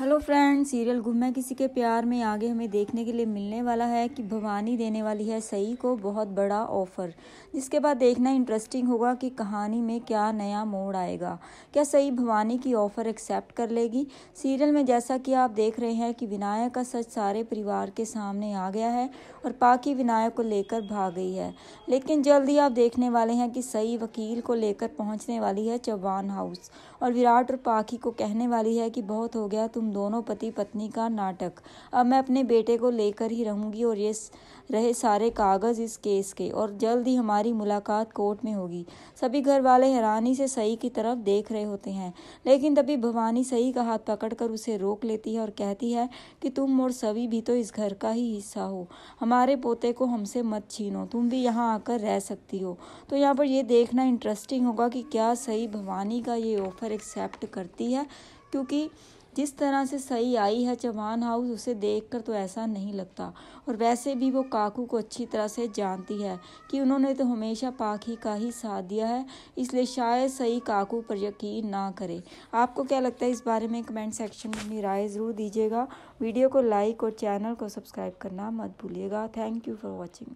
hello friend serial घुमे किसी के प्यार में आगे हमें देखने के लिए मिलने वाला है कि भवानी देने वाली है सई को बहुत बड़ा ऑफर जिसके बाद देखना इंटरेस्टिंग होगा कि कहानी में क्या नया मोड़ आएगा क्या सई भवानी की ऑफर एक्सेप्ट कर लेगी सीरियल में जैसा कि आप देख रहे हैं कि विनायक का सच सारे परिवार के सामने आ गया है और पाकि विनायक को लेकर भाग गई है लेकिन जल्द ही आप देखने वाले हैं कि सई वकील को लेकर पहुँचने वाली है चौहान हाउस और विराट और पाकि को कहने वाली है कि बहुत हो गया तुम दोनों पति पत्नी का नाटक अब मैं अपने बेटे को लेकर ही रहूंगी और ये रहे सारे कागज़ इस केस के और जल्द ही हमारी मुलाकात कोर्ट में होगी सभी घर वाले हैरानी से सही की तरफ देख रहे होते हैं लेकिन तभी भवानी सही का हाथ पकड़कर उसे रोक लेती है और कहती है कि तुम और सभी भी तो इस घर का ही हिस्सा हो हमारे पोते को हमसे मत छीनो तुम भी यहाँ आकर रह सकती हो तो यहाँ पर यह देखना इंटरेस्टिंग होगा कि क्या सही भवानी का ये ऑफ़र एक्सेप्ट करती है क्योंकि जिस तरह से सही आई है चवान हाउस उसे देखकर तो ऐसा नहीं लगता और वैसे भी वो काकू को अच्छी तरह से जानती है कि उन्होंने तो हमेशा पाखी का ही साथ दिया है इसलिए शायद सही काकू पर यकीन ना करे आपको क्या लगता है इस बारे में कमेंट सेक्शन में अपनी राय ज़रूर दीजिएगा वीडियो को लाइक और चैनल को सब्सक्राइब करना मत भूलिएगा थैंक यू फॉर वॉचिंग